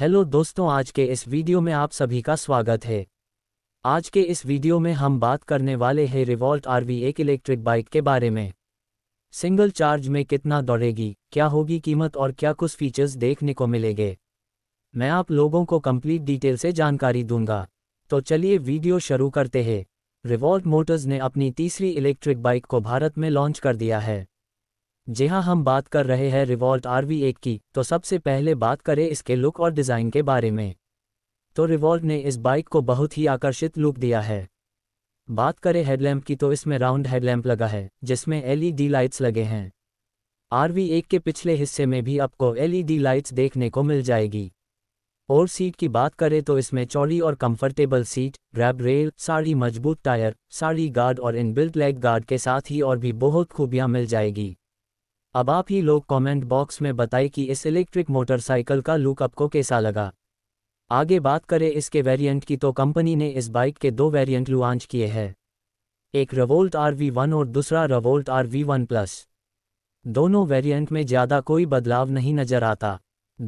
hello दोस्तों आज के इस वीडियो में आप सभी का स्वागत है आज के इस वीडियो में हम बात करने वाले हैं रिवॉल्ट आरवी एक इलेक्ट्रिक बाइक के बारे में सिंगल चार्ज में कितना दौड़ेगी क्या होगी कीमत और क्या कुछ फीचर्स देखने को मिलेंगे मैं आप लोगों को कंप्लीट डिटेल से जानकारी दूंगा तो चलिए वीडियो शुरू करते हैं रिवॉल्ट मोटर्स ने अपनी तीसरी इलेक्ट्रिक बाइक को भारत में लॉन्च कर दिया है जहां हम बात कर रहे हैं रिवॉल्ट आर वी एक की तो सबसे पहले बात करें इसके लुक और डिज़ाइन के बारे में तो रिवॉल्ट ने इस बाइक को बहुत ही आकर्षित लुक दिया है बात करें हेडलैम्प की तो इसमें राउंड हेडलैम्प लगा है जिसमें एलईडी लाइट्स लगे हैं आर वी एक के पिछले हिस्से में भी आपको एलईडी लाइट्स देखने को मिल जाएगी और सीट की बात करें तो इसमें चौड़ी और comfortable seat grab rail sari मजबूत टायर साड़ी गार्ड और इनबिल्ट लेग गार्ड के साथ ही और भी बहुत खूबियां मिल जाएगी अब आप ही लोग कमेंट बॉक्स में बताएं कि इस इलेक्ट्रिक मोटरसाइकिल का लुक आपको कैसा लगा आगे बात करें इसके वेरिएंट की तो कंपनी ने इस बाइक के दो वेरिएंट लॉन्च किए हैं एक रवोल्ट आर वी वन और दूसरा Revolt R V one plus दोनों वेरिएंट में ज़्यादा कोई बदलाव नहीं नज़र आता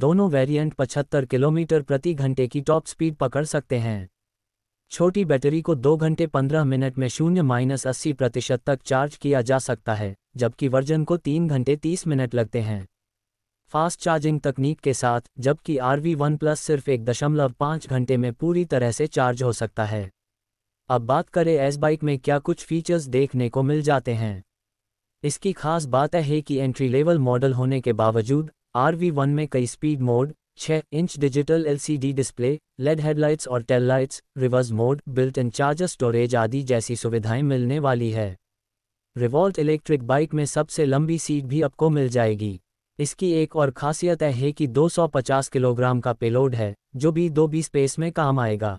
दोनों वेरिएंट 75 किलोमीटर प्रति घंटे की टॉप स्पीड पकड़ सकते हैं छोटी बैटरी को दो घंटे पंद्रह मिनट में शून्य माइनस अस्सी प्रतिशत तक चार्ज किया जा सकता है जबकि वर्जन को तीन घंटे तीस मिनट लगते हैं फास्ट चार्जिंग तकनीक के साथ जबकि आर वी वन प्लस सिर्फ एक दशमलव पाँच घंटे में पूरी तरह से चार्ज हो सकता है अब बात करें एस बाइक में क्या कुछ फीचर्स देखने को मिल जाते हैं इसकी खास बात है कि एंट्री लेवल मॉडल होने के बावजूद आर वी वन में कई speed mode 6 inch digital LCD display LED headlights और tail lights reverse mode built in charger storage आदि जैसी सुविधाएं मिलने वाली है रिवॉल्ट इलेक्ट्रिक बाइक में सबसे लंबी सीट भी आपको मिल जाएगी इसकी एक और खासियत है कि 250 किलोग्राम का पेलोड है जो भी दो बी स्पेस में काम आएगा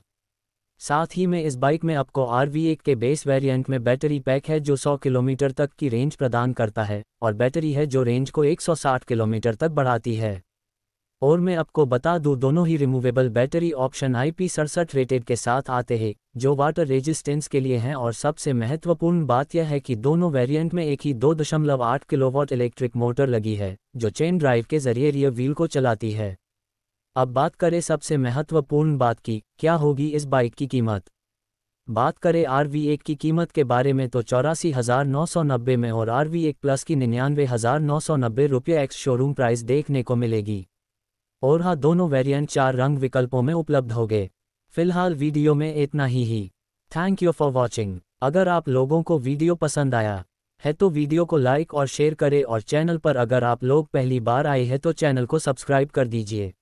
साथ ही में इस बाइक में आपको आर के बेस वेरिएंट में बैटरी पैक है जो 100 किलोमीटर तक की रेंज प्रदान करता है और बैटरी है जो रेंज को 160 किलोमीटर तक बढ़ाती है और मैं आपको बता दूं दोनों ही removable battery option I P सड़सठ रेटेड के साथ आते हैं जो वाटर रेजिस्टेंस के लिए हैं और सबसे महत्वपूर्ण बात यह है कि दोनों वेरिएंट में एक ही 2.8 किलोवाट इलेक्ट्रिक मोटर लगी है जो चेन ड्राइव के जरिए रियर व्हील को चलाती है अब बात करें सबसे महत्वपूर्ण बात की क्या होगी इस बाइक की कीमत बात करें आर वी एक की कीमत के बारे में तो चौरासी हज़ार नौ सौ नब्बे में और आर वी एक प्लस की निन्यानवे हज़ार नौ सौ नब्बे रुपये एक्स शोरूम प्राइस देखने को मिलेगी और हाँ दोनों वेरिएंट चार रंग विकल्पों में उपलब्ध होंगे फिलहाल वीडियो में इतना ही ही थैंक यू फॉर वॉचिंग अगर आप लोगों को वीडियो पसंद आया है तो वीडियो को लाइक और शेयर करें और चैनल पर अगर आप लोग पहली बार आए हैं तो चैनल को सब्सक्राइब कर दीजिए